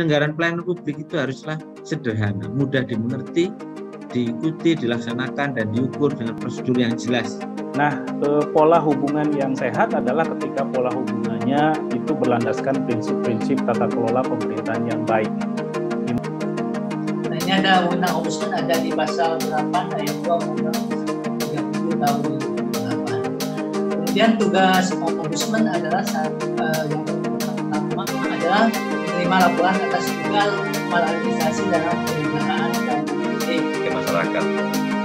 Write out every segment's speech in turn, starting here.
Penyelenggaraan pelayanan publik itu haruslah sederhana, mudah dimengerti, diikuti, dilaksanakan, dan diukur dengan prosedur yang jelas. Nah, eh, pola hubungan yang sehat adalah ketika pola hubungannya itu berlandaskan prinsip-prinsip tata kelola pemerintahan yang baik. Nah, ini ada undang ombudsman ada di pasal 8 ayat 2 undang 30 tahun 2008. Kemudian tugas ombudsman adalah saat, uh, yang pertama adalah menerima laporan atas tinggal, maladministrasi dalam penggunaan dan ke masyarakat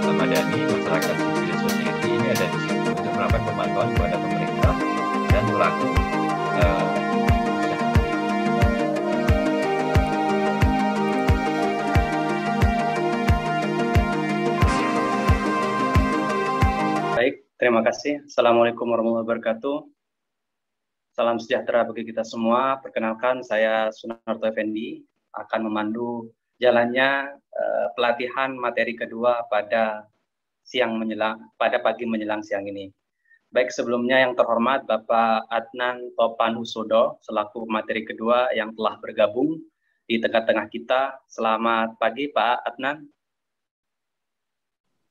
memadani masyarakat sipil society ini ada di situ untuk melakukan pemantauan kepada pemerintah dan pelaku uh, Baik, terima kasih. Assalamualaikum warahmatullahi wabarakatuh. Salam sejahtera bagi kita semua. Perkenalkan, saya Sunarto Effendi akan memandu jalannya uh, pelatihan materi kedua pada siang menjelang pada pagi menjelang siang ini. Baik sebelumnya yang terhormat Bapak Adnan Topan Husodo selaku materi kedua yang telah bergabung di tengah-tengah kita. Selamat pagi Pak Adnan.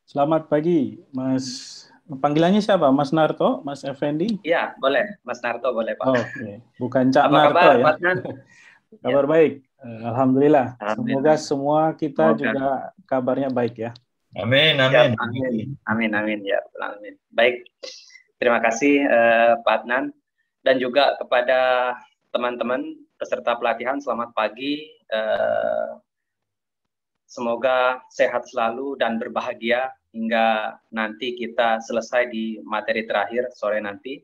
Selamat pagi Mas Panggilannya siapa? Mas Narto, Mas Effendi? Iya, boleh. Mas Narto boleh, Pak. Oh, okay. Bukan Cak Apa Narto kabar, ya. Mas kabar ya. baik. Eh, Alhamdulillah. Alhamdulillah. Semoga semua kita Semoga. juga kabarnya baik ya. Amin, ya, amin. Ya, amin, amin, amin ya, amin. Baik. Terima kasih eh, Pak Adnan dan juga kepada teman-teman peserta pelatihan selamat pagi. Eh, semoga sehat selalu dan berbahagia hingga nanti kita selesai di materi terakhir sore nanti.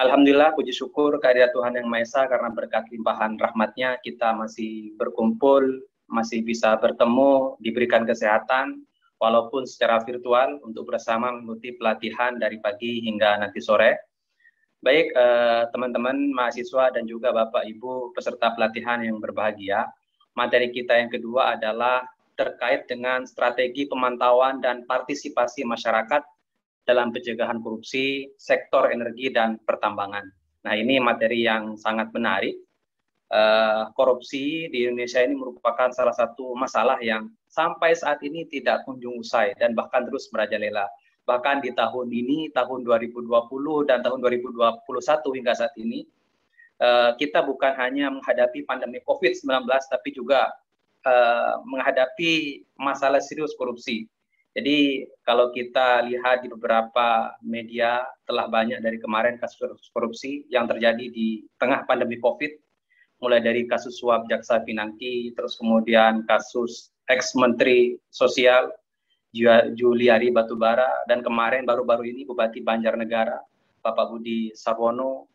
Alhamdulillah, puji syukur kehadirat Tuhan Yang Maha Esa karena berkat limpahan rahmatnya kita masih berkumpul, masih bisa bertemu, diberikan kesehatan, walaupun secara virtual untuk bersama mengikuti pelatihan dari pagi hingga nanti sore. Baik, eh, teman-teman mahasiswa dan juga Bapak Ibu peserta pelatihan yang berbahagia, materi kita yang kedua adalah terkait dengan strategi pemantauan dan partisipasi masyarakat dalam pencegahan korupsi, sektor energi, dan pertambangan. Nah, ini materi yang sangat menarik. Eh, korupsi di Indonesia ini merupakan salah satu masalah yang sampai saat ini tidak kunjung usai dan bahkan terus merajalela. Bahkan di tahun ini, tahun 2020 dan tahun 2021 hingga saat ini, eh, kita bukan hanya menghadapi pandemi COVID-19, tapi juga uh, menghadapi masalah serius korupsi. Jadi kalau kita lihat di beberapa media telah banyak dari kemarin kasus korupsi yang terjadi di tengah pandemi COVID, mulai dari kasus suap jaksa pinangki, terus kemudian kasus ex menteri sosial Juliari Batubara dan kemarin baru-baru ini Bupati Banjarnegara Bapak Budi Sarwono.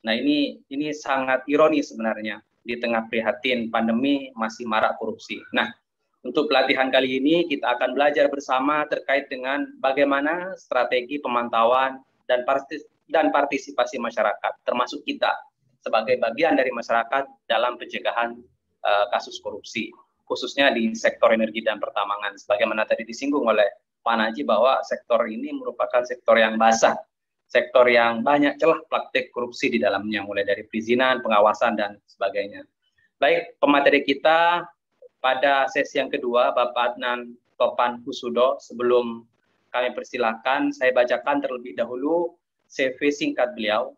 Nah ini ini sangat ironi sebenarnya di tengah prihatin pandemi masih marak korupsi. Nah, untuk pelatihan kali ini kita akan belajar bersama terkait dengan bagaimana strategi pemantauan dan partis dan partisipasi masyarakat, termasuk kita sebagai bagian dari masyarakat dalam pencegahan uh, kasus korupsi, khususnya di sektor energi dan pertambangan. Sebagaimana tadi disinggung oleh Pak Naji bahwa sektor ini merupakan sektor yang basah sektor yang banyak celah praktik korupsi di dalamnya, mulai dari perizinan, pengawasan, dan sebagainya. Baik, pemateri kita pada sesi yang kedua, Bapak Adnan Topan Husudo, sebelum kami persilahkan, saya bacakan terlebih dahulu CV singkat beliau.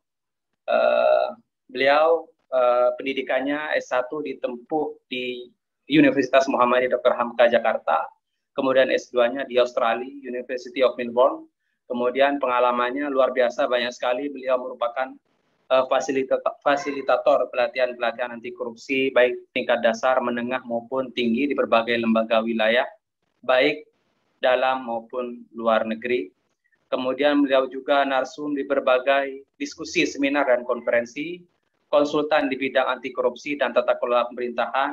Uh, beliau uh, pendidikannya S1 ditempuh di Universitas Muhammadiyah Dr. Hamka Jakarta, kemudian S2-nya di Australia, University of Melbourne, Kemudian pengalamannya luar biasa banyak sekali. Beliau merupakan uh, fasilita fasilitator pelatihan-pelatihan anti korupsi baik tingkat dasar, menengah maupun tinggi di berbagai lembaga wilayah, baik dalam maupun luar negeri. Kemudian beliau juga narsum di berbagai diskusi, seminar dan konferensi, konsultan di bidang anti korupsi dan tata kelola pemerintahan,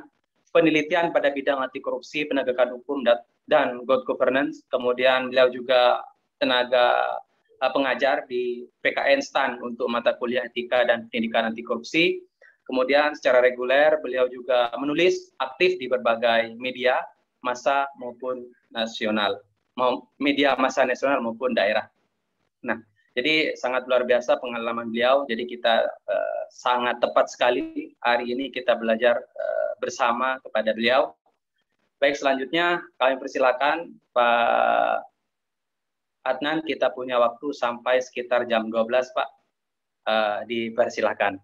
penelitian pada bidang anti korupsi, penegakan hukum dan, dan good governance. Kemudian beliau juga tenaga eh, pengajar di PKN STAN untuk mata kuliah etika dan pendidikan anti korupsi. Kemudian secara reguler beliau juga menulis aktif di berbagai media masa maupun nasional, media masa nasional maupun daerah. Nah, jadi sangat luar biasa pengalaman beliau. Jadi kita uh, sangat tepat sekali hari ini kita belajar uh, bersama kepada beliau. Baik, selanjutnya kami persilakan Pak Adnan, kita punya waktu sampai sekitar jam 12, Pak. Uh, dipersilahkan.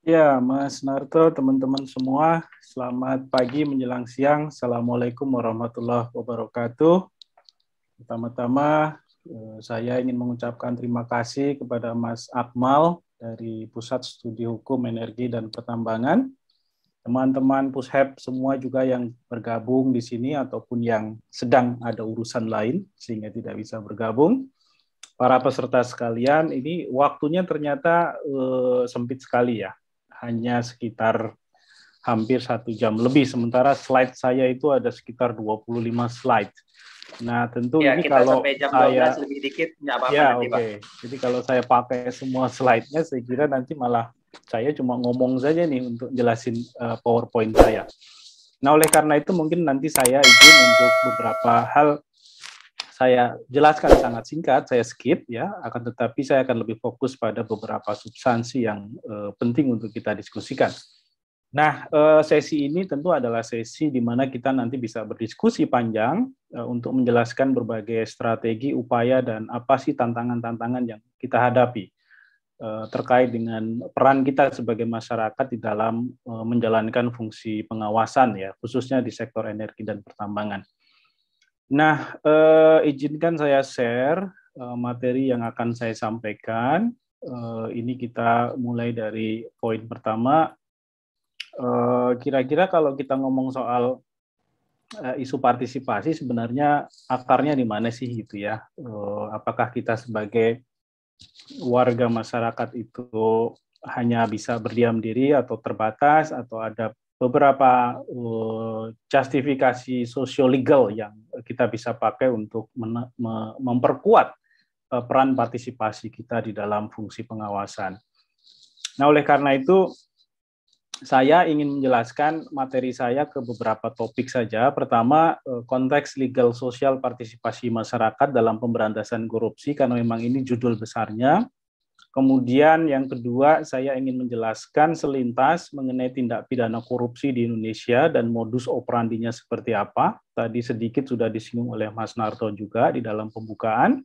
Ya, Mas Narto, teman-teman semua, selamat pagi menjelang siang. Assalamualaikum warahmatullahi wabarakatuh. Pertama-tama, eh, saya ingin mengucapkan terima kasih kepada Mas Akmal dari Pusat Studi Hukum Energi dan Pertambangan teman-teman pushep semua juga yang bergabung di sini ataupun yang sedang ada urusan lain sehingga tidak bisa bergabung. Para peserta sekalian, ini waktunya ternyata eh, sempit sekali ya, hanya sekitar hampir satu jam lebih. Sementara slide saya itu ada sekitar 25 slide. Nah, tentu ya, ini kalau sampai jam saya, lebih dikit, apa-apa ya, oke okay. Jadi kalau saya pakai semua slide-nya, saya kira nanti malah saya cuma ngomong saja nih untuk jelasin uh, PowerPoint saya. Nah, oleh karena itu mungkin nanti saya izin untuk beberapa hal saya jelaskan sangat singkat, saya skip ya, akan tetapi saya akan lebih fokus pada beberapa substansi yang uh, penting untuk kita diskusikan. Nah, eh, sesi ini tentu adalah sesi di mana kita nanti bisa berdiskusi panjang untuk menjelaskan berbagai strategi, upaya, dan apa sih tantangan-tantangan yang kita hadapi. Eh, terkait dengan peran kita sebagai masyarakat di dalam eh, menjalankan fungsi pengawasan ya khususnya di sektor energi dan pertambangan. Nah, eh, izinkan saya share eh, materi yang akan saya sampaikan. Eh, ini kita mulai dari poin pertama. Kira-kira eh, kalau kita ngomong soal eh, isu partisipasi, sebenarnya akarnya di mana sih gitu ya? Eh, apakah kita sebagai warga masyarakat itu hanya bisa berdiam diri atau terbatas atau ada beberapa uh, justifikasi sosio-legal yang kita bisa pakai untuk memperkuat eh, peran partisipasi kita di dalam fungsi pengawasan. Nah, oleh karena itu saya ingin menjelaskan materi saya ke beberapa topik saja. Pertama, eh, konteks legal sosial partisipasi masyarakat dalam pemberantasan korupsi, karena memang ini judul besarnya. Kemudian yang kedua, saya ingin menjelaskan selintas mengenai tindak pidana korupsi di Indonesia dan modus operandinya seperti apa. Tadi sedikit sudah disinggung oleh Mas Narto juga di dalam pembukaan.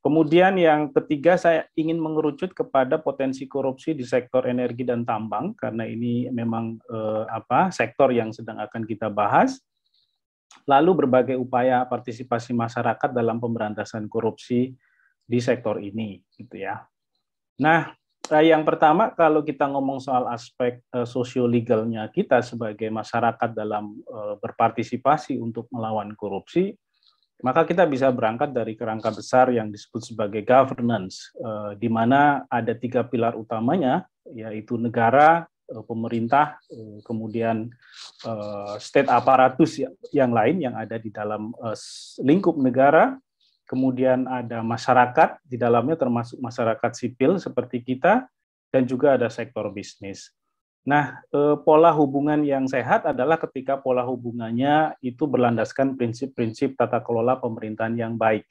Kemudian yang ketiga saya ingin mengerucut kepada potensi korupsi di sektor energi dan tambang karena ini memang eh, apa sektor yang sedang akan kita bahas. Lalu berbagai upaya partisipasi masyarakat dalam pemberantasan korupsi di sektor ini gitu ya. Nah, eh, yang pertama kalau kita ngomong soal aspek eh, sosio-legalnya kita sebagai masyarakat dalam eh, berpartisipasi untuk melawan korupsi, maka kita bisa berangkat dari kerangka besar yang disebut sebagai governance, eh, di mana ada tiga pilar utamanya, yaitu negara, eh, pemerintah, eh, kemudian eh, state aparatus ya, yang, lain yang ada di dalam eh, lingkup negara, kemudian ada masyarakat di dalamnya termasuk masyarakat sipil seperti kita, dan juga ada sektor bisnis. Nah, eh, pola hubungan yang sehat adalah ketika pola hubungannya itu berlandaskan prinsip-prinsip tata kelola pemerintahan yang baik,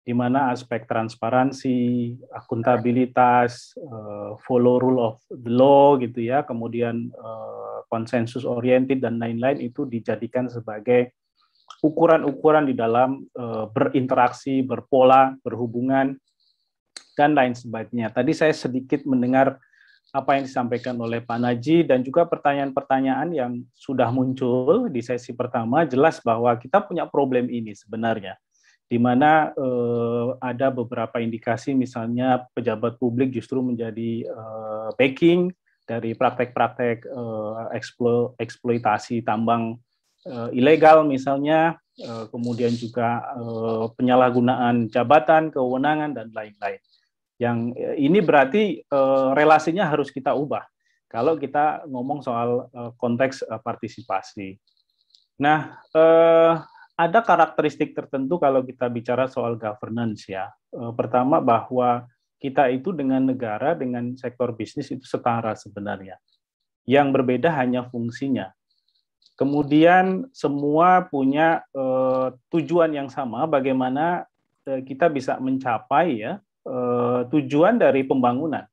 di mana aspek transparansi, akuntabilitas, eh, follow rule of the law gitu ya, kemudian eh, konsensus oriented dan lain-lain itu dijadikan sebagai ukuran-ukuran di dalam berinteraksi, berpola, berhubungan dan lain sebagainya. Tadi saya sedikit mendengar apa yang disampaikan oleh Pak Naji dan juga pertanyaan-pertanyaan yang sudah muncul di sesi pertama jelas bahwa kita punya problem ini sebenarnya di mana eh, ada beberapa indikasi misalnya pejabat publik justru menjadi eh, backing dari praktek-praktek eh, eksplo, eksploitasi tambang eh, ilegal misalnya eh, kemudian juga eh, penyalahgunaan jabatan kewenangan dan lain-lain yang eh, ini berarti eh, relasinya harus kita ubah kalau kita ngomong soal eh, konteks partisipasi. Nah, ada karakteristik tertentu kalau kita bicara soal governance ya. pertama bahwa kita itu dengan negara, dengan sektor bisnis itu setara sebenarnya. Yang berbeda hanya fungsinya. Kemudian semua punya tujuan yang sama bagaimana kita bisa mencapai ya eh, tujuan dari pembangunan.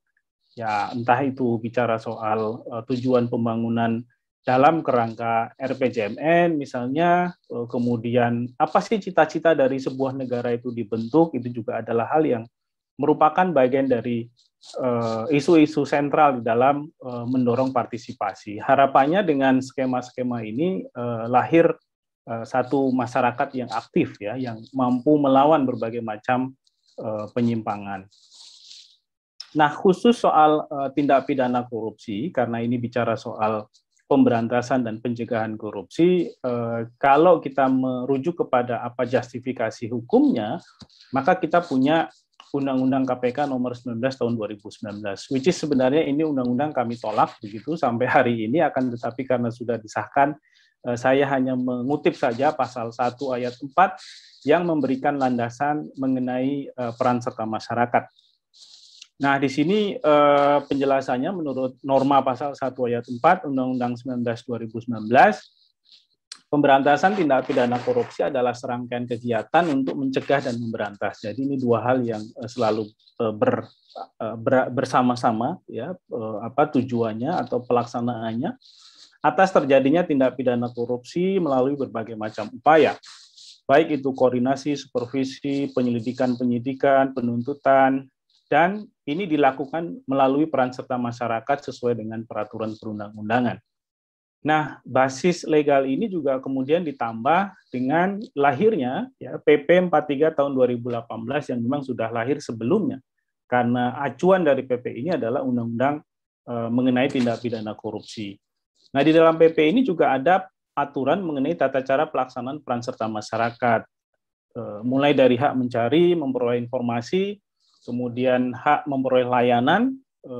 Ya, entah itu bicara soal eh, tujuan pembangunan dalam kerangka RPJMN misalnya, eh, kemudian apa sih cita-cita dari sebuah negara itu dibentuk, itu juga adalah hal yang merupakan bagian dari eh, isu-isu sentral di dalam eh, mendorong partisipasi. Harapannya dengan skema-skema ini eh, lahir satu masyarakat yang aktif ya, yang mampu melawan berbagai macam Eh, penyimpangan. Nah, khusus soal eh, tindak pidana korupsi, karena ini bicara soal pemberantasan dan pencegahan korupsi, eh, kalau kita merujuk kepada apa justifikasi hukumnya, maka kita punya Undang-Undang KPK nomor 19 tahun 2019, which is sebenarnya ini undang-undang kami tolak begitu sampai hari ini, akan tetapi karena sudah disahkan, saya hanya mengutip saja pasal 1 ayat 4 yang memberikan landasan mengenai uh, peran serta masyarakat. Nah, di sini uh, penjelasannya menurut norma pasal 1 ayat 4 Undang-Undang 19 2019 pemberantasan tindak pidana korupsi adalah serangkaian kegiatan untuk mencegah dan memberantas. Jadi ini dua hal yang eh, selalu ber, bersama-sama ya apa tujuannya atau pelaksanaannya atas terjadinya tindak pidana korupsi melalui berbagai macam upaya baik itu koordinasi, supervisi, penyelidikan, penyidikan, penuntutan, dan ini dilakukan melalui peran serta masyarakat sesuai dengan peraturan perundang-undangan. Nah, basis legal ini juga kemudian ditambah dengan lahirnya ya, PP 43 tahun 2018 yang memang sudah lahir sebelumnya. Karena acuan dari PP ini adalah Undang-Undang e, mengenai tindak pidana korupsi. Nah, di dalam PP ini juga ada aturan mengenai tata cara pelaksanaan peran serta masyarakat. E, mulai dari hak mencari, memperoleh informasi, kemudian hak memperoleh layanan e,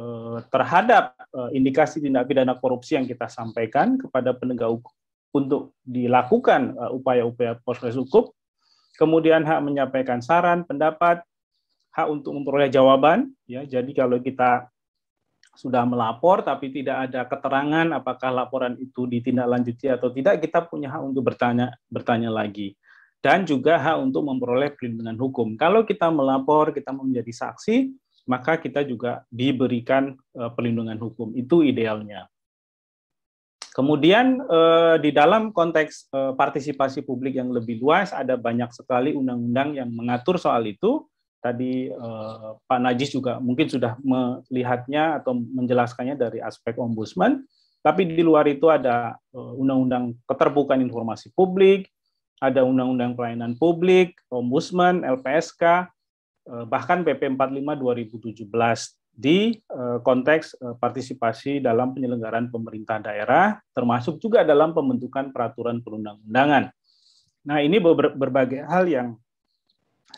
terhadap e, indikasi tindak pidana korupsi yang kita sampaikan kepada penegak hukum untuk dilakukan upaya-upaya proses hukum, kemudian hak menyampaikan saran, pendapat, hak untuk memperoleh jawaban. Ya, jadi kalau kita sudah melapor tapi tidak ada keterangan apakah laporan itu ditindaklanjuti atau tidak, kita punya hak untuk bertanya bertanya lagi dan juga hak untuk memperoleh perlindungan hukum. Kalau kita melapor, kita menjadi saksi, maka kita juga diberikan eh, perlindungan hukum. Itu idealnya. Kemudian eh, di dalam konteks eh, partisipasi publik yang lebih luas ada banyak sekali undang-undang yang mengatur soal itu tadi eh, Pak Najis juga mungkin sudah melihatnya atau menjelaskannya dari aspek ombudsman, tapi di luar itu ada eh, undang-undang keterbukaan informasi publik, ada undang-undang pelayanan publik, ombudsman, LPSK, eh, bahkan PP 45 2017 di eh, konteks partisipasi dalam penyelenggaraan pemerintah daerah, termasuk juga dalam pembentukan peraturan perundang-undangan. Nah, ini berbagai hal yang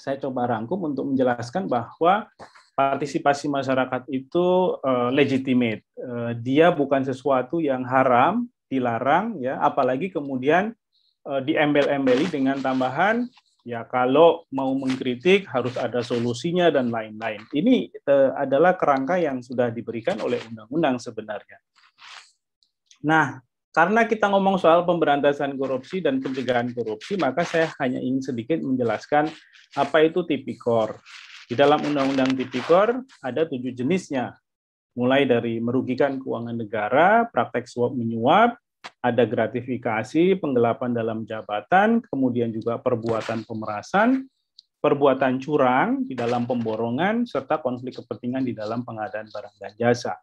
saya coba rangkum untuk menjelaskan bahwa partisipasi masyarakat itu uh, legitimate. Uh, dia bukan sesuatu yang haram, dilarang ya, apalagi kemudian uh, diembel-embeli dengan tambahan ya kalau mau mengkritik harus ada solusinya dan lain-lain. Ini uh, adalah kerangka yang sudah diberikan oleh undang-undang sebenarnya. Nah, karena kita ngomong soal pemberantasan korupsi dan pencegahan korupsi, maka saya hanya ingin sedikit menjelaskan apa itu tipikor. Di dalam Undang-Undang Tipikor ada tujuh jenisnya, mulai dari merugikan keuangan negara, praktek suap menyuap, ada gratifikasi, penggelapan dalam jabatan, kemudian juga perbuatan pemerasan, perbuatan curang di dalam pemborongan, serta konflik kepentingan di dalam pengadaan barang dan jasa.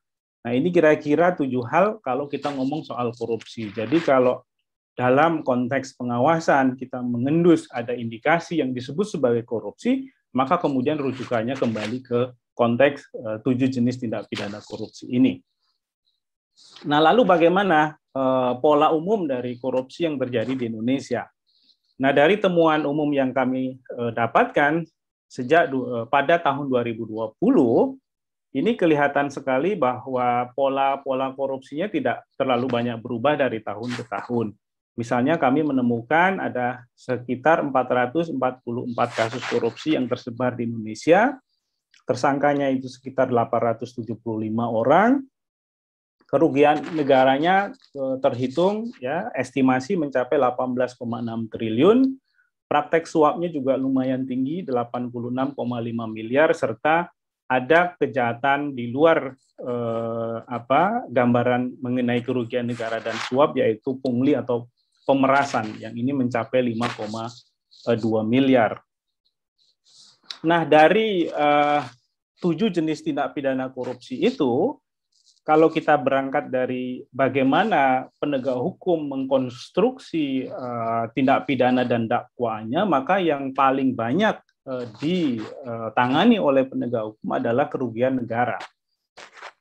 Nah, ini kira-kira tujuh hal kalau kita ngomong soal korupsi. Jadi kalau dalam konteks pengawasan kita mengendus ada indikasi yang disebut sebagai korupsi, maka kemudian rujukannya kembali ke konteks eh, tujuh jenis tindak pidana korupsi ini. Nah, lalu bagaimana eh, pola umum dari korupsi yang terjadi di Indonesia? Nah, dari temuan umum yang kami eh, dapatkan sejak pada tahun 2020 ini kelihatan sekali bahwa pola-pola korupsinya tidak terlalu banyak berubah dari tahun ke tahun. Misalnya kami menemukan ada sekitar 444 kasus korupsi yang tersebar di Indonesia. Tersangkanya itu sekitar 875 orang. Kerugian negaranya e, terhitung ya estimasi mencapai 18,6 triliun. Praktek suapnya juga lumayan tinggi 86,5 miliar serta ada kejahatan di luar eh, apa gambaran mengenai kerugian negara dan suap yaitu pungli atau pemerasan yang ini mencapai 5,2 miliar. Nah, dari eh, tujuh jenis tindak pidana korupsi itu kalau kita berangkat dari bagaimana penegak hukum mengkonstruksi uh, tindak pidana dan dakwaannya, maka yang paling banyak Eh, ditangani oleh penegak hukum adalah kerugian negara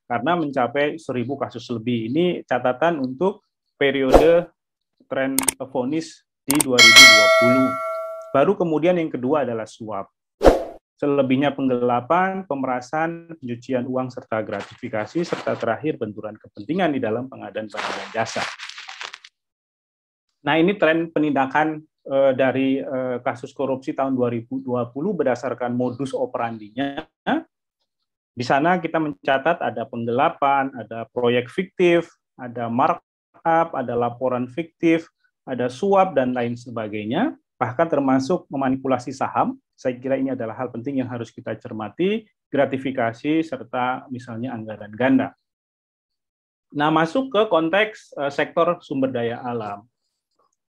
karena mencapai 1000 kasus lebih. Ini catatan untuk periode tren vonis di 2020. Baru kemudian yang kedua adalah suap. Selebihnya penggelapan, pemerasan, pencucian uang serta gratifikasi serta terakhir benturan kepentingan di dalam pengadaan barang dan jasa. Nah, ini tren penindakan Eh, dari eh, kasus korupsi tahun 2020 berdasarkan modus operandinya. Di sana kita mencatat ada penggelapan, ada proyek fiktif, ada markup, ada laporan fiktif, ada suap dan lain sebagainya, bahkan termasuk memanipulasi saham. Saya kira ini adalah hal penting yang harus kita cermati, gratifikasi serta misalnya anggaran ganda. Nah, masuk ke konteks eh, sektor sumber daya alam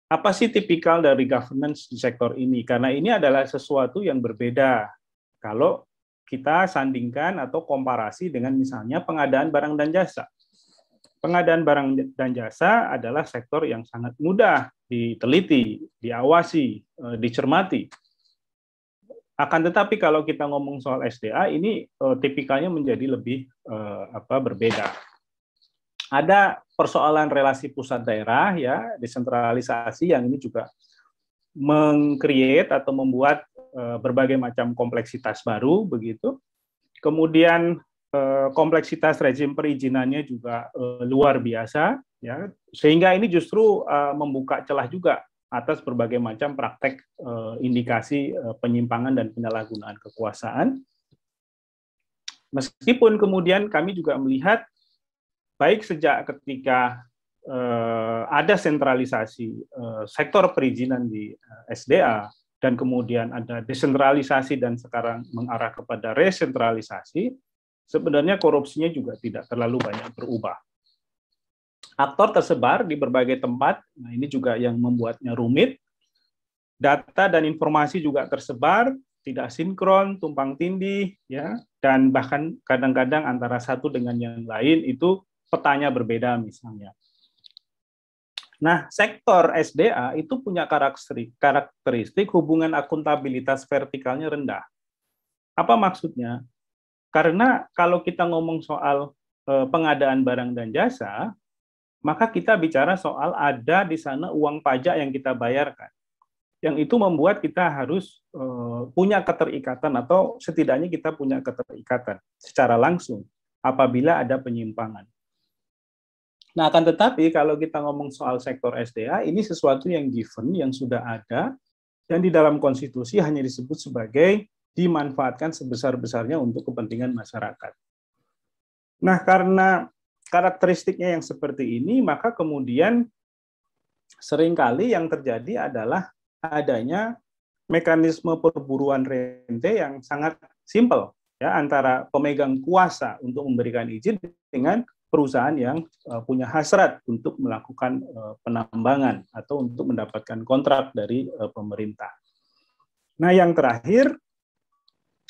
apa sih tipikal dari governance di sektor ini? Karena ini adalah sesuatu yang berbeda kalau kita sandingkan atau komparasi dengan misalnya pengadaan barang dan jasa. Pengadaan barang dan jasa adalah sektor yang sangat mudah diteliti, diawasi, eh, dicermati. Akan tetapi kalau kita ngomong soal SDA ini eh, tipikalnya menjadi lebih eh, apa berbeda. Ada persoalan relasi pusat daerah ya, desentralisasi yang ini juga mengcreate atau membuat uh, berbagai macam kompleksitas baru begitu. Kemudian uh, kompleksitas rezim perizinannya juga uh, luar biasa ya. Sehingga ini justru membuka celah juga atas berbagai macam praktek indikasi penyimpangan dan penyalahgunaan kekuasaan. Meskipun kemudian kami juga melihat baik sejak ketika uh, ada sentralisasi uh, sektor perizinan di uh, eh, SDA dan kemudian ada desentralisasi dan sekarang mengarah kepada resentralisasi, sebenarnya korupsinya juga tidak terlalu banyak berubah. Aktor tersebar di berbagai tempat, nah ini juga yang membuatnya rumit. Data dan informasi juga tersebar, tidak sinkron, tumpang tindih, ya, dan bahkan kadang-kadang antara satu dengan yang lain itu petanya berbeda misalnya. Nah, sektor SDA itu punya karakteristik, karakteristik hubungan akuntabilitas vertikalnya rendah. Apa maksudnya? Karena kalau kita ngomong soal eh, pengadaan barang dan jasa, maka kita bicara soal ada di sana uang pajak yang kita bayarkan. Yang itu membuat kita harus eh, punya keterikatan atau setidaknya kita punya keterikatan secara langsung apabila ada penyimpangan. Nah, akan tetapi kalau kita ngomong soal sektor SDA, ini sesuatu yang given, yang sudah ada, dan di dalam konstitusi hanya disebut sebagai dimanfaatkan sebesar-besarnya untuk kepentingan masyarakat. Nah, karena karakteristiknya yang seperti ini, maka kemudian seringkali yang terjadi adalah adanya mekanisme perburuan rente yang sangat simpel ya antara pemegang kuasa untuk memberikan izin dengan perusahaan yang uh, punya hasrat untuk melakukan uh, penambangan atau untuk mendapatkan kontrak dari uh, pemerintah. Nah, yang terakhir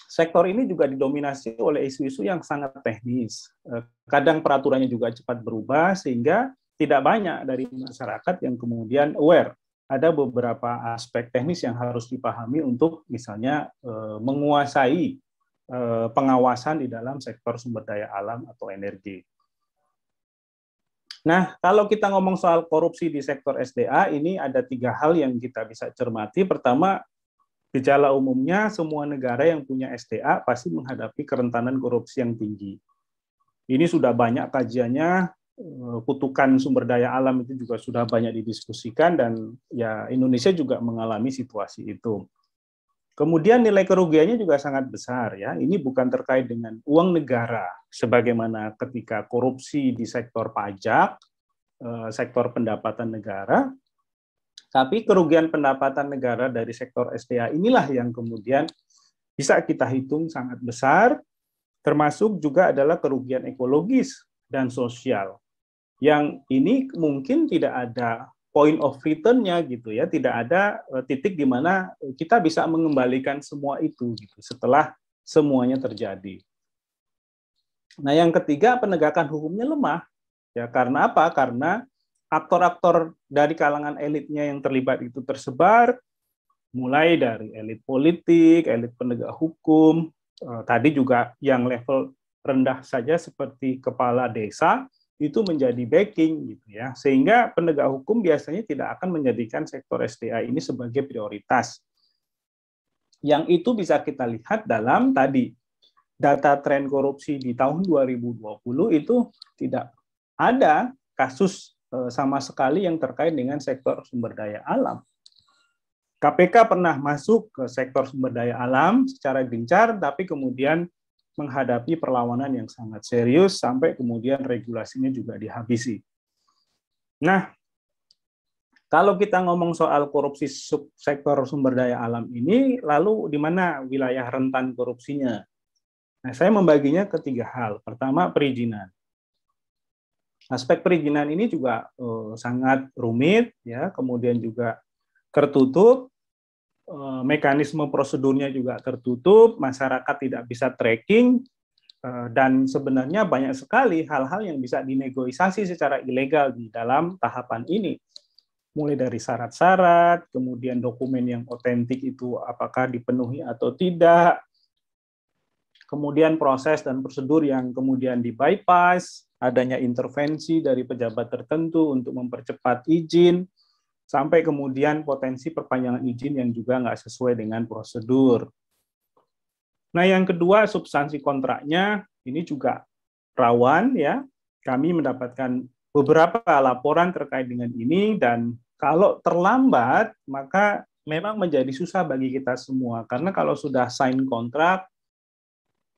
sektor ini juga didominasi oleh isu-isu yang sangat teknis. Uh, kadang peraturannya juga cepat berubah sehingga tidak banyak dari masyarakat yang kemudian aware ada beberapa aspek teknis yang harus dipahami untuk misalnya uh, menguasai pengawasan di dalam sektor sumber daya alam atau energi. Nah, kalau kita ngomong soal korupsi di sektor SDA, ini ada tiga hal yang kita bisa cermati. Pertama, gejala umumnya semua negara yang punya SDA pasti menghadapi kerentanan korupsi yang tinggi. Ini sudah banyak kajiannya, eh, kutukan sumber daya alam itu juga sudah banyak didiskusikan dan ya Indonesia juga mengalami situasi itu. Kemudian nilai kerugiannya juga sangat besar ya. Ini bukan terkait dengan uang negara sebagaimana ketika korupsi di sektor pajak, eh, sektor pendapatan negara, tapi kerugian pendapatan negara dari sektor SDA inilah yang kemudian bisa kita hitung sangat besar, termasuk juga adalah kerugian ekologis dan sosial. Yang ini mungkin tidak ada point of return-nya gitu ya, tidak ada eh, titik di mana kita bisa mengembalikan semua itu gitu setelah semuanya terjadi. Nah, yang ketiga penegakan hukumnya lemah. Ya, karena apa? Karena aktor-aktor dari kalangan elitnya yang terlibat itu tersebar mulai dari elit politik, elit penegak hukum, eh, tadi juga yang level rendah saja seperti kepala desa itu menjadi backing gitu ya sehingga penegak hukum biasanya tidak akan menjadikan sektor SDA ini sebagai prioritas yang itu bisa kita lihat dalam tadi data tren korupsi di tahun 2020 itu tidak ada kasus eh, sama sekali yang terkait dengan sektor sumber daya alam KPK pernah masuk ke sektor sumber daya alam secara gencar, tapi kemudian menghadapi perlawanan yang sangat serius sampai kemudian regulasinya juga dihabisi. Nah, kalau kita ngomong soal korupsi subsektor sumber daya alam ini, lalu di mana wilayah rentan korupsinya? Nah, saya membaginya ke tiga hal. Pertama, perizinan. Aspek perizinan ini juga eh, sangat rumit, ya. Kemudian juga tertutup, Eh, mekanisme prosedurnya juga tertutup, masyarakat tidak bisa tracking, eh, dan sebenarnya banyak sekali hal-hal yang bisa dinegosiasi secara ilegal di dalam tahapan ini. Mulai dari syarat-syarat, kemudian dokumen yang otentik itu apakah dipenuhi atau tidak, kemudian proses dan prosedur yang kemudian di-bypass, adanya intervensi dari pejabat tertentu untuk mempercepat izin, sampai kemudian potensi perpanjangan izin yang juga nggak sesuai dengan prosedur. Nah, yang kedua substansi kontraknya ini juga rawan ya. Kami mendapatkan beberapa laporan terkait dengan ini dan kalau terlambat maka memang menjadi susah bagi kita semua karena kalau sudah sign kontrak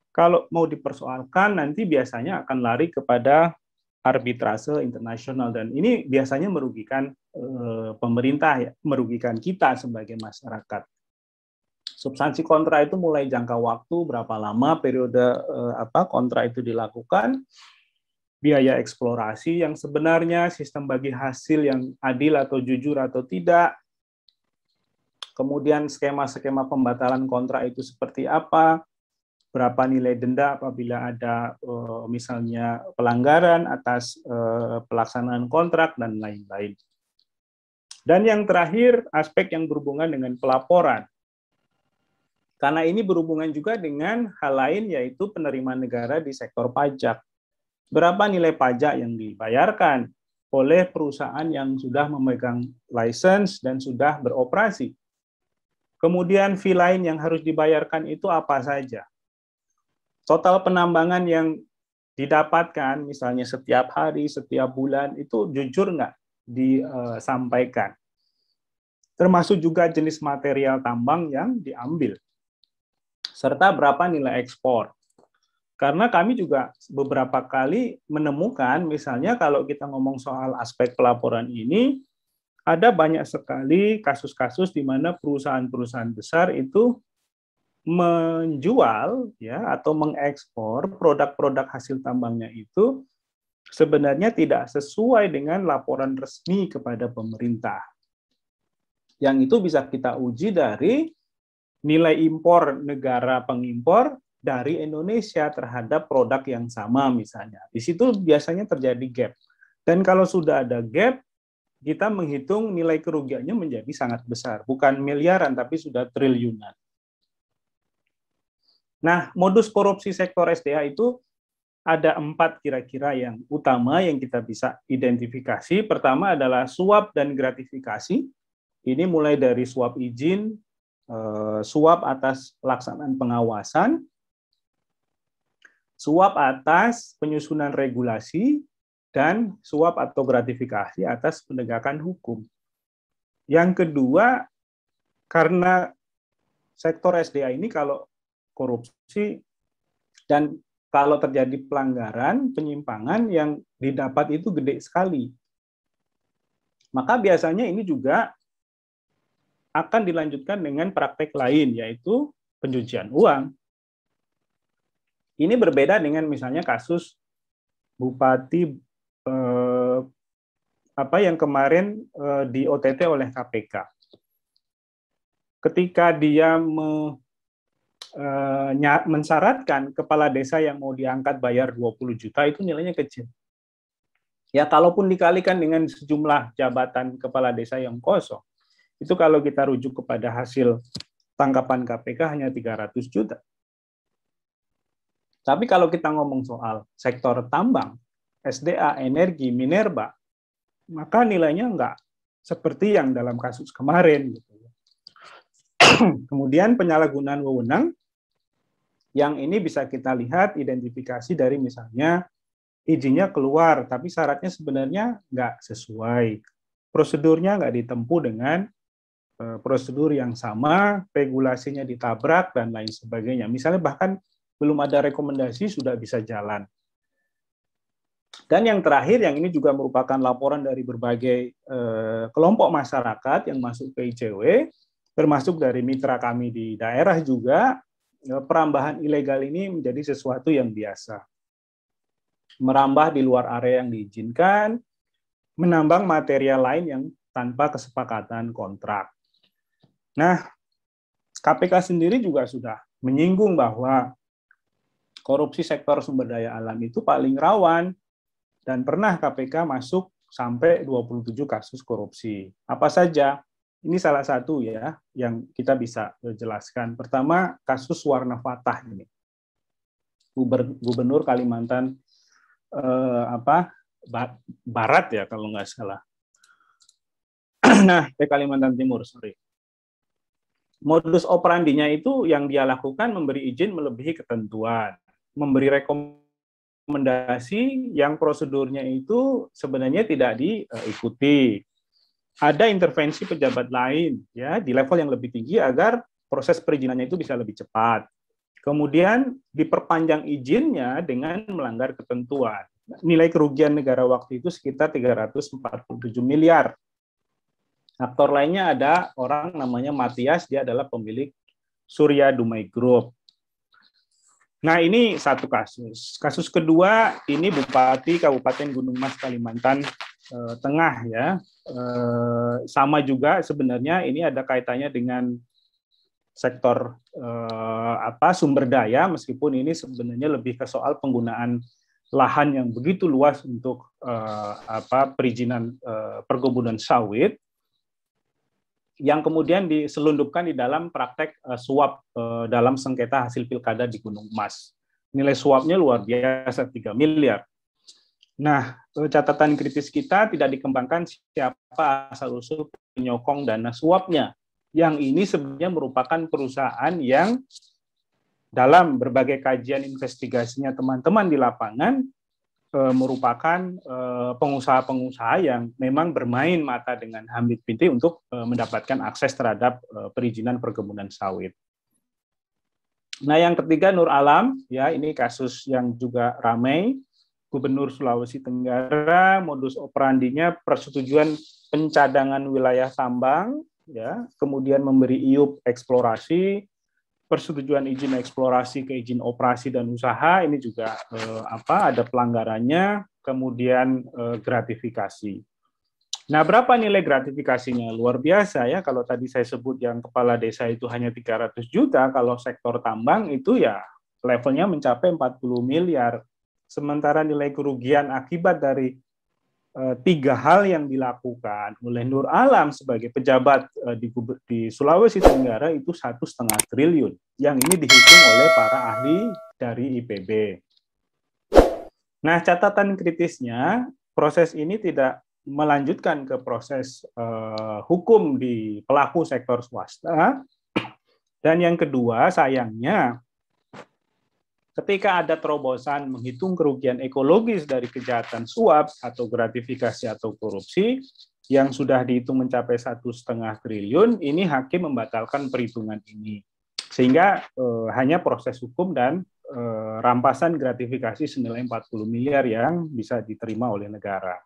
kalau mau dipersoalkan nanti biasanya akan lari kepada arbitrase internasional dan ini biasanya merugikan Eh, pemerintah ya, merugikan kita sebagai masyarakat. Substansi kontra itu mulai jangka waktu berapa lama periode eh, apa kontra itu dilakukan, biaya eksplorasi yang sebenarnya, sistem bagi hasil yang adil atau jujur atau tidak, kemudian skema-skema pembatalan kontra itu seperti apa, berapa nilai denda apabila ada eh, misalnya pelanggaran atas pelaksanaan kontrak dan lain-lain. Dan yang terakhir, aspek yang berhubungan dengan pelaporan. Karena ini berhubungan juga dengan hal lain, yaitu penerimaan negara di sektor pajak. Berapa nilai pajak yang dibayarkan oleh perusahaan yang sudah memegang license dan sudah beroperasi. Kemudian fee lain yang harus dibayarkan itu apa saja. Total penambangan yang didapatkan, misalnya setiap hari, setiap bulan, itu jujur nggak? disampaikan. Termasuk juga jenis material tambang yang diambil, serta berapa nilai ekspor. Karena kami juga beberapa kali menemukan, misalnya kalau kita ngomong soal aspek pelaporan ini, ada banyak sekali kasus-kasus di mana perusahaan-perusahaan besar itu menjual ya atau mengekspor produk-produk hasil tambangnya itu sebenarnya tidak sesuai dengan laporan resmi kepada pemerintah. Yang itu bisa kita uji dari nilai impor negara pengimpor dari Indonesia terhadap produk yang sama misalnya. Di situ biasanya terjadi gap. Dan kalau sudah ada gap, kita menghitung nilai kerugiannya menjadi sangat besar. Bukan miliaran, tapi sudah triliunan. Nah, modus korupsi sektor SDA itu ada empat kira-kira yang utama yang kita bisa identifikasi. Pertama adalah suap dan gratifikasi. Ini mulai dari suap izin, eh, suap atas pelaksanaan pengawasan, suap atas penyusunan regulasi, dan suap atau gratifikasi atas penegakan hukum. Yang kedua, karena sektor SDA ini kalau korupsi dan kalau terjadi pelanggaran, penyimpangan yang didapat itu gede sekali. Maka biasanya ini juga akan dilanjutkan dengan praktek lain, yaitu pencucian uang. Ini berbeda dengan misalnya kasus Bupati eh, apa yang kemarin eh, di OTT oleh KPK. Ketika dia me, Eh, mensyaratkan kepala desa yang mau diangkat bayar 20 juta itu nilainya kecil. Ya, kalaupun dikalikan dengan sejumlah jabatan kepala desa yang kosong, itu kalau kita rujuk kepada hasil tangkapan KPK hanya 300 juta. Tapi kalau kita ngomong soal sektor tambang, SDA, energi, minerba, maka nilainya enggak seperti yang dalam kasus kemarin. Gitu ya. Kemudian penyalahgunaan wewenang yang ini bisa kita lihat identifikasi dari misalnya izinnya keluar, tapi syaratnya sebenarnya nggak sesuai. Prosedurnya nggak ditempuh dengan eh, prosedur yang sama, regulasinya ditabrak, dan lain sebagainya. Misalnya bahkan belum ada rekomendasi sudah bisa jalan. Dan yang terakhir, yang ini juga merupakan laporan dari berbagai eh, kelompok masyarakat yang masuk ke ICW, termasuk dari mitra kami di daerah juga, Eh, perambahan ilegal ini menjadi sesuatu yang biasa. Merambah di luar area yang diizinkan, menambang material lain yang tanpa kesepakatan kontrak. Nah, KPK sendiri juga sudah menyinggung bahwa korupsi sektor sumber daya alam itu paling rawan dan pernah KPK masuk sampai 27 kasus korupsi. Apa saja? Ini salah satu ya yang kita bisa jelaskan. Pertama, kasus warna fatah ini. Gubernur Kalimantan eh, apa Barat ya kalau nggak salah. nah, di Kalimantan Timur, sorry. Modus operandinya itu yang dia lakukan memberi izin melebihi ketentuan, memberi rekomendasi yang prosedurnya itu sebenarnya tidak diikuti ada intervensi pejabat lain ya di level yang lebih tinggi agar proses perizinannya itu bisa lebih cepat. Kemudian diperpanjang izinnya dengan melanggar ketentuan. Nilai kerugian negara waktu itu sekitar 347 miliar. Aktor lainnya ada orang namanya Matias, dia adalah pemilik Surya Dumai Group. Nah, ini satu kasus. Kasus kedua ini Bupati Kabupaten Gunung Mas Kalimantan uh, Tengah ya. uh, sama juga sebenarnya ini ada kaitannya dengan sektor uh, apa sumber daya meskipun ini sebenarnya lebih ke soal penggunaan lahan yang begitu luas untuk uh, apa perizinan uh, perkebunan sawit yang kemudian diselundupkan di dalam praktek uh, suap uh, dalam sengketa hasil pilkada di Gunung Mas. Nilai suapnya luar biasa 3 miliar. Nah, eh, catatan kritis kita tidak dikembangkan siapa asal-usul penyokong dana suapnya. Yang ini sebenarnya merupakan perusahaan yang dalam berbagai kajian investigasinya teman-teman di lapangan e, merupakan eh, pengusaha-pengusaha yang memang bermain mata dengan Hamid pinti untuk e, mendapatkan akses terhadap e, perizinan perkebunan sawit. Nah, yang ketiga Nur Alam, ya ini kasus yang juga ramai Gubernur Sulawesi Tenggara modus operandinya persetujuan pencadangan wilayah tambang ya kemudian memberi IUP eksplorasi persetujuan izin eksplorasi ke izin operasi dan usaha ini juga eh, apa ada pelanggarannya kemudian eh, gratifikasi nah berapa nilai gratifikasinya luar biasa ya kalau tadi saya sebut yang kepala desa itu hanya 300 juta kalau sektor tambang itu ya levelnya mencapai 40 miliar sementara nilai kerugian akibat dari eh, tiga hal yang dilakukan oleh Nur Alam sebagai pejabat eh, di, di Sulawesi Tenggara itu satu setengah triliun yang ini dihitung oleh para ahli dari IPB. Nah catatan kritisnya proses ini tidak melanjutkan ke proses e, hukum di pelaku sektor swasta dan yang kedua sayangnya Ketika ada terobosan menghitung kerugian ekologis dari kejahatan suap atau gratifikasi atau korupsi yang sudah dihitung mencapai satu setengah triliun, ini hakim membatalkan perhitungan ini sehingga eh, hanya proses hukum dan eh, rampasan gratifikasi senilai 40 miliar yang bisa diterima oleh negara.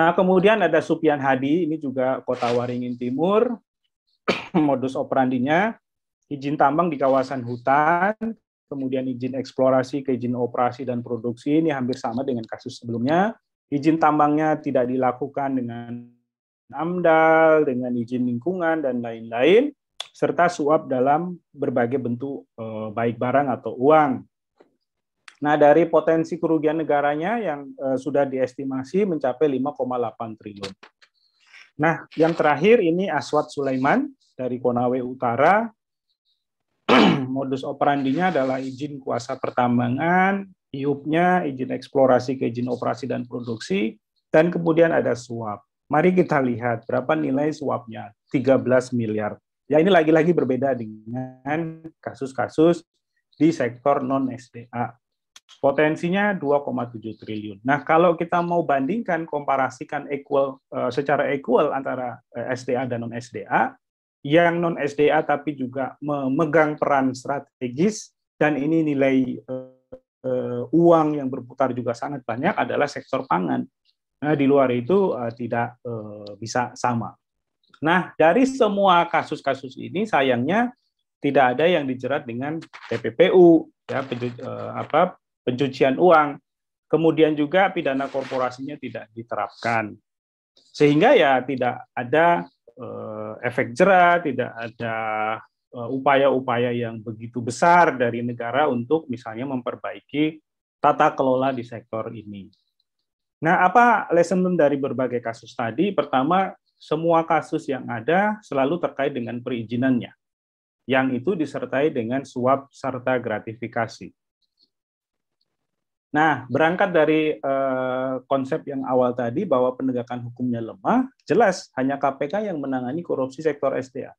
Nah, kemudian ada Supian Hadi, ini juga Kota Waringin Timur, modus operandinya izin tambang di kawasan hutan, kemudian izin eksplorasi ke izin operasi dan produksi ini hampir sama dengan kasus sebelumnya. Izin tambangnya tidak dilakukan dengan AMDAL, dengan izin lingkungan dan lain-lain serta suap dalam berbagai bentuk eh, baik barang atau uang. Nah, dari potensi kerugian negaranya yang eh, sudah diestimasi mencapai 5,8 triliun. Nah, yang terakhir ini Aswat Sulaiman dari Konawe Utara modus operandinya adalah izin kuasa pertambangan, IUP-nya, izin eksplorasi ke izin operasi dan produksi, dan kemudian ada suap. Mari kita lihat berapa nilai suapnya, 13 miliar. Ya ini lagi-lagi berbeda dengan kasus-kasus di sektor non-SDA. Potensinya 2,7 triliun. Nah, kalau kita mau bandingkan, komparasikan equal eh, secara equal antara eh, SDA dan non-SDA, yang non SDA tapi juga memegang peran strategis dan ini nilai uh, uang yang berputar juga sangat banyak adalah sektor pangan. Nah, di luar itu uh, tidak uh, bisa sama. Nah, dari semua kasus-kasus ini sayangnya tidak ada yang dijerat dengan TPPU ya pencu uh, apa pencucian uang. Kemudian juga pidana korporasinya tidak diterapkan. Sehingga ya tidak ada Eh, efek jerah, tidak ada eh, upaya-upaya yang begitu besar dari negara untuk misalnya memperbaiki tata kelola di sektor ini. Nah, apa lesson dari berbagai kasus tadi? Pertama, semua kasus yang ada selalu terkait dengan perizinannya, yang itu disertai dengan suap serta gratifikasi. Nah, berangkat dari uh, konsep yang awal tadi bahwa penegakan hukumnya lemah, jelas hanya KPK yang menangani korupsi sektor SDA.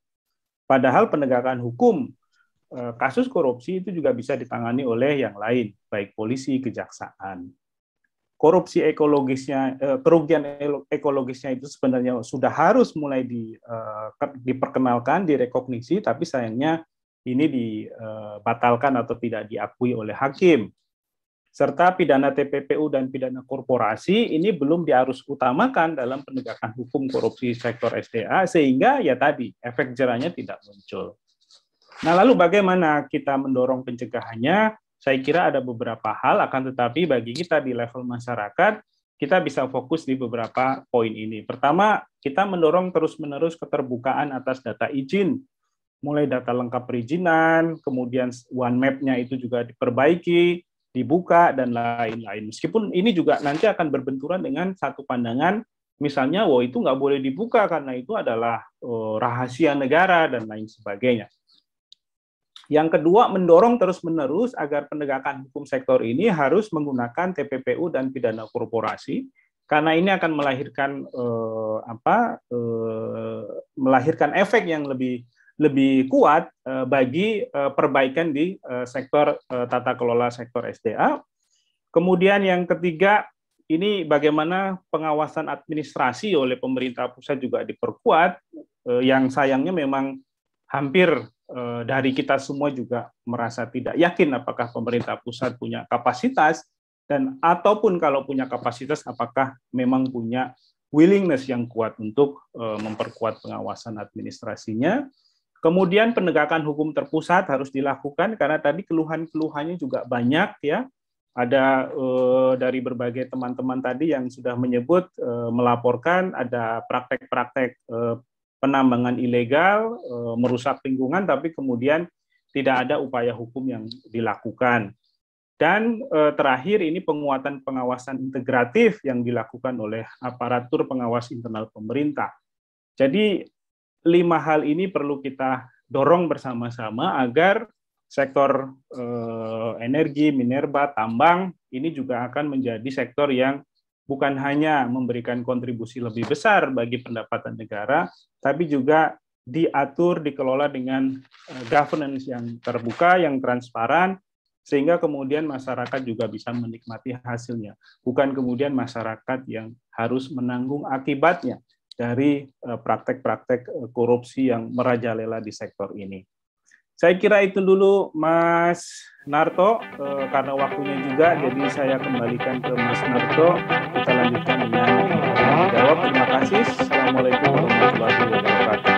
Padahal penegakan hukum uh, kasus korupsi itu juga bisa ditangani oleh yang lain, baik polisi, kejaksaan. Korupsi ekologisnya, uh, kerugian ekologisnya itu sebenarnya sudah harus mulai di, uh, diperkenalkan, direkognisi, tapi sayangnya ini dibatalkan atau tidak diakui oleh hakim serta pidana TPPU dan pidana korporasi ini belum diarus utamakan dalam penegakan hukum korupsi sektor SDA sehingga ya tadi efek jerahnya tidak muncul. Nah, lalu bagaimana kita mendorong pencegahannya? Saya kira ada beberapa hal akan tetapi bagi kita di level masyarakat kita bisa fokus di beberapa poin ini. Pertama, kita mendorong terus-menerus keterbukaan atas data izin, mulai data lengkap perizinan, kemudian one map-nya itu juga diperbaiki, dibuka dan lain-lain. Meskipun ini juga nanti akan berbenturan dengan satu pandangan, misalnya, wow itu nggak boleh dibuka karena itu adalah oh, rahasia negara dan lain sebagainya. Yang kedua, mendorong terus-menerus agar penegakan hukum sektor ini harus menggunakan TPPU dan pidana korporasi karena ini akan melahirkan eh, apa eh, melahirkan efek yang lebih lebih kuat eh, bagi eh, perbaikan di eh, sektor tata kelola sektor SDA. Kemudian yang ketiga ini bagaimana pengawasan administrasi oleh pemerintah pusat juga diperkuat yang sayangnya memang hampir dari kita semua juga merasa tidak yakin apakah pemerintah pusat punya kapasitas dan ataupun kalau punya kapasitas apakah memang punya willingness yang kuat untuk memperkuat pengawasan administrasinya. Kemudian penegakan hukum terpusat harus dilakukan karena tadi keluhan-keluhannya juga banyak ya. Ada eh, dari berbagai teman-teman tadi yang sudah menyebut eh, melaporkan ada praktek-praktek eh, penambangan ilegal, merusak lingkungan tapi kemudian tidak ada upaya hukum yang dilakukan. Dan terakhir ini penguatan pengawasan integratif yang dilakukan oleh aparatur pengawas internal pemerintah. Jadi lima hal ini perlu kita dorong bersama-sama agar sektor eh, energi, minerba, tambang ini juga akan menjadi sektor yang bukan hanya memberikan kontribusi lebih besar bagi pendapatan negara, tapi juga diatur, dikelola dengan eh, governance yang terbuka, yang transparan, sehingga kemudian masyarakat juga bisa menikmati hasilnya. Bukan kemudian masyarakat yang harus menanggung akibatnya dari eh, praktek-praktek eh, korupsi yang merajalela di sektor ini. Saya kira itu dulu Mas Narto eh, karena waktunya juga jadi saya kembalikan ke Mas Narto kita lanjutkan dengan jawab terima kasih Assalamualaikum warahmatullahi wabarakatuh